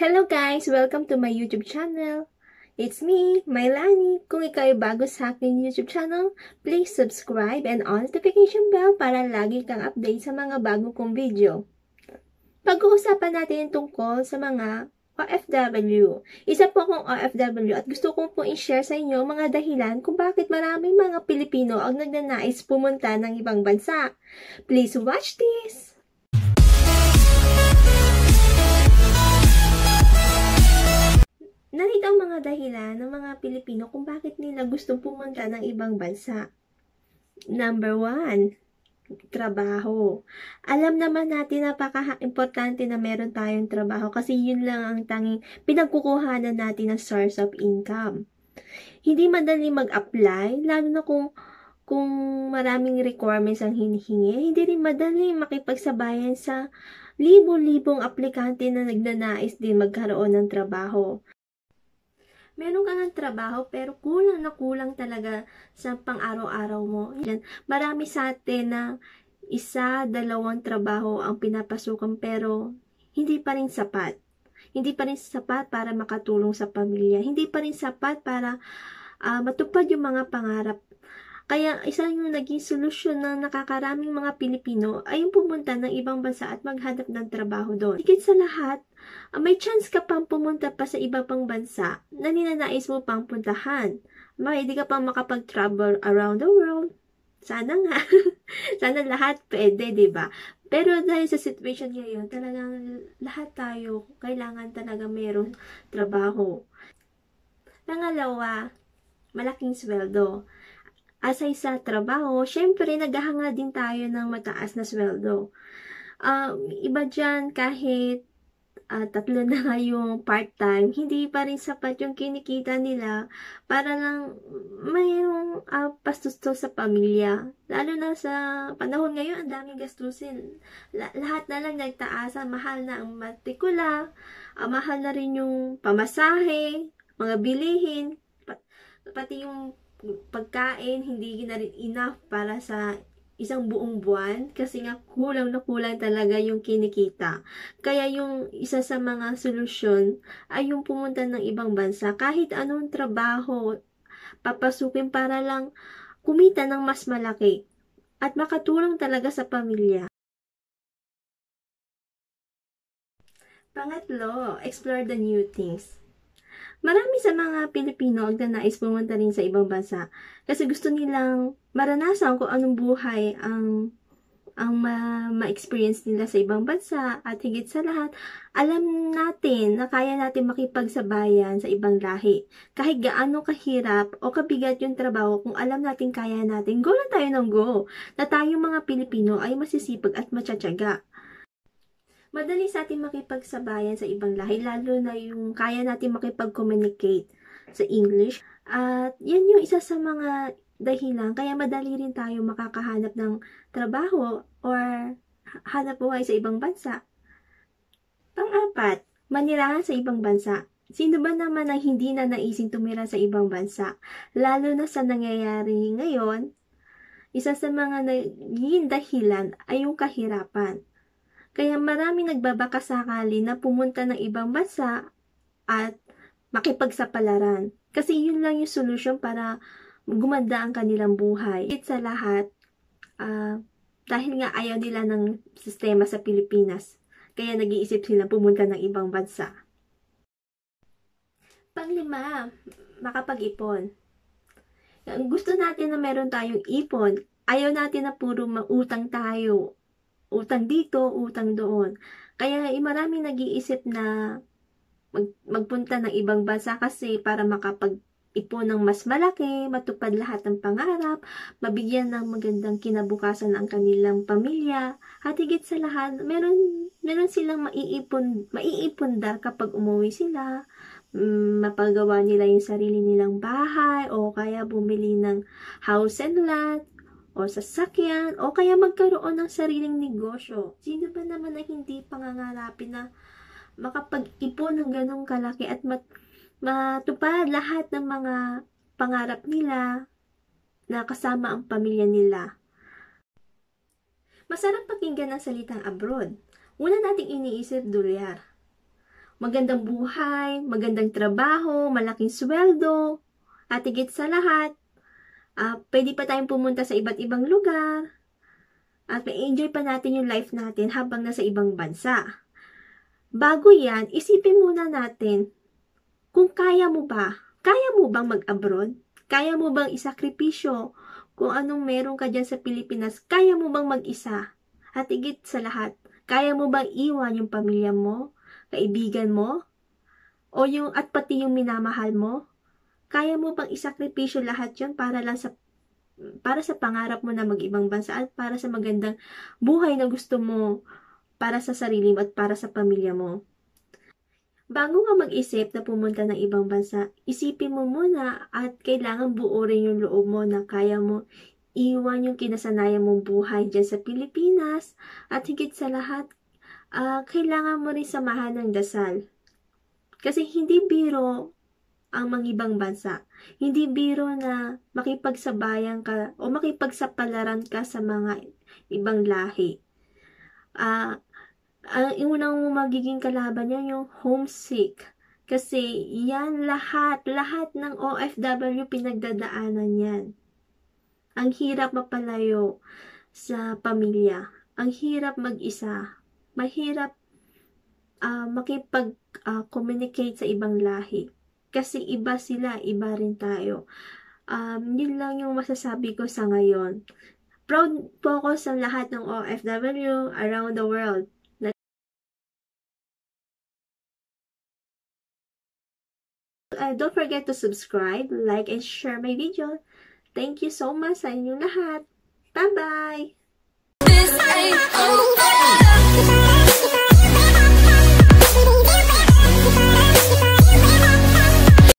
Hello guys! Welcome to my YouTube channel. It's me, Mailani. Kung ikaw ay bago sa akin YouTube channel, please subscribe and on notification bell para lagi kang update sa mga bago kong video. Pag-uusapan natin tungkol sa mga OFW. Isa po akong OFW at gusto ko po i-share sa inyo mga dahilan kung bakit maraming mga Pilipino ang nagnanais pumunta ng ibang bansa. Please watch this! Narito ang mga dahilan ng mga Pilipino kung bakit nila gusto pumunta ng ibang bansa. Number one, trabaho. Alam naman natin napaka-importante na meron tayong trabaho kasi yun lang ang tanging pinagkukuhanan natin ng source of income. Hindi madali mag-apply, lalo na kung kung maraming requirements ang hinihingi, hindi rin madali makipagsabayan sa libo-libong aplikante na nagnanais din magkaroon ng trabaho meron ka ng trabaho pero kulang na kulang talaga sa pang-araw-araw mo. Yan. Marami sa atin na isa, dalawang trabaho ang pinapasukan pero hindi pa rin sapat. Hindi pa rin sapat para makatulong sa pamilya. Hindi pa rin sapat para uh, matupad yung mga pangarap kaya isa yung naging solusyon ng nakakaraming mga Pilipino ay yung pumunta ng ibang bansa at maghanap ng trabaho doon. Higit sa lahat, ah, may chance ka pang pumunta pa sa iba pang bansa na ninanais mo pang puntahan. May hindi ka pang makapag-travel around the world. Sana nga. Sana lahat pwede, ba? Pero dahil sa situation ngayon, talagang lahat tayo kailangan talaga mayroong trabaho. Pangalawa, malaking sweldo aside sa trabaho, syempre naghahangad din tayo ng mataas na sweldo. Uh, iba dyan kahit uh, tatlo na nga yung part-time, hindi pa rin sapat yung kinikita nila para lang mayroong uh, ah, pastusto sa pamilya. Lalo na sa panahon ngayon, ang daming gastusin. La- lahat na lang nagtaasan, mahal na ang matrikula, uh, mahal na rin yung pamasahe, mga bilihin, pat- pati yung pagkain, hindi na rin enough para sa isang buong buwan kasi nga kulang na kulang talaga yung kinikita. Kaya yung isa sa mga solusyon ay yung pumunta ng ibang bansa. Kahit anong trabaho, papasukin para lang kumita ng mas malaki at makatulong talaga sa pamilya. Pangatlo, explore the new things. Marami sa mga Pilipino ang nais pumunta rin sa ibang bansa kasi gusto nilang maranasan kung anong buhay ang ang ma-experience ma nila sa ibang bansa at higit sa lahat, alam natin na kaya natin makipagsabayan sa ibang lahi. Kahit gaano kahirap o kabigat yung trabaho, kung alam natin kaya natin, go lang tayo ng go na tayong mga Pilipino ay masisipag at matsatsaga madali sa atin makipagsabayan sa ibang lahi, lalo na yung kaya natin makipag-communicate sa English. At yan yung isa sa mga dahilan, kaya madali rin tayo makakahanap ng trabaho or hanap buhay sa ibang bansa. Pang-apat, manirahan sa ibang bansa. Sino ba naman ang hindi na naising tumira sa ibang bansa? Lalo na sa nangyayari ngayon, isa sa mga naging dahilan ay yung kahirapan. Kaya marami nagbabaka sakali na pumunta ng ibang bansa at makipagsapalaran. Kasi yun lang yung solution para gumanda ang kanilang buhay. It sa lahat, uh, dahil nga ayaw nila ng sistema sa Pilipinas, kaya nag-iisip sila pumunta ng ibang bansa. Panglima, makapag-ipon. Gusto natin na meron tayong ipon. Ayaw natin na puro mautang tayo utang dito, utang doon. Kaya eh, marami nag-iisip na mag, magpunta ng ibang bansa kasi para makapag ipon ng mas malaki, matupad lahat ng pangarap, mabigyan ng magandang kinabukasan ang kanilang pamilya, at higit sa lahat, meron, meron silang maiipon, maiipundar kapag umuwi sila, mm, mapagawa nila yung sarili nilang bahay, o kaya bumili ng house and lot, o sasakyan, o kaya magkaroon ng sariling negosyo. Sino ba naman na hindi pangangarapin na makapag-ipon ng ganong kalaki at mat matupad lahat ng mga pangarap nila na kasama ang pamilya nila. Masarap pakinggan ang salitang abroad. Una nating iniisip dolyar. Magandang buhay, magandang trabaho, malaking sweldo, at higit sa lahat, Uh, pwede pa tayong pumunta sa iba't ibang lugar. At ma-enjoy pa natin yung life natin habang nasa ibang bansa. Bago yan, isipin muna natin kung kaya mo ba. Kaya mo bang mag-abroad? Kaya mo bang isakripisyo? Kung anong meron ka dyan sa Pilipinas, kaya mo bang mag-isa? At igit sa lahat, kaya mo bang iwan yung pamilya mo, kaibigan mo, o yung at pati yung minamahal mo? Kaya mo pang isakripisyo lahat yon para lang sa para sa pangarap mo na mag-ibang bansa at para sa magandang buhay na gusto mo para sa sarili mo at para sa pamilya mo. Bago ka mag-isip na pumunta ng ibang bansa, isipin mo muna at kailangan buo yung loob mo na kaya mo iwan yung kinasanayan mong buhay dyan sa Pilipinas at higit sa lahat, uh, kailangan mo rin samahan ng dasal. Kasi hindi biro ang mga ibang bansa. Hindi biro na makipagsabayan ka o makipagsapalaran ka sa mga ibang lahi. uh, ang unang magiging kalaban niya yung homesick. Kasi yan lahat, lahat ng OFW pinagdadaanan yan. Ang hirap mapalayo sa pamilya. Ang hirap mag-isa. Mahirap uh, ah, makipag-communicate ah, uh, sa ibang lahi. Kasi iba sila, iba rin tayo. Um, yun lang yung masasabi ko sa ngayon. Proud po ako sa lahat ng OFW around the world. Uh, don't forget to subscribe, like, and share my video. Thank you so much sa inyo lahat. Bye-bye!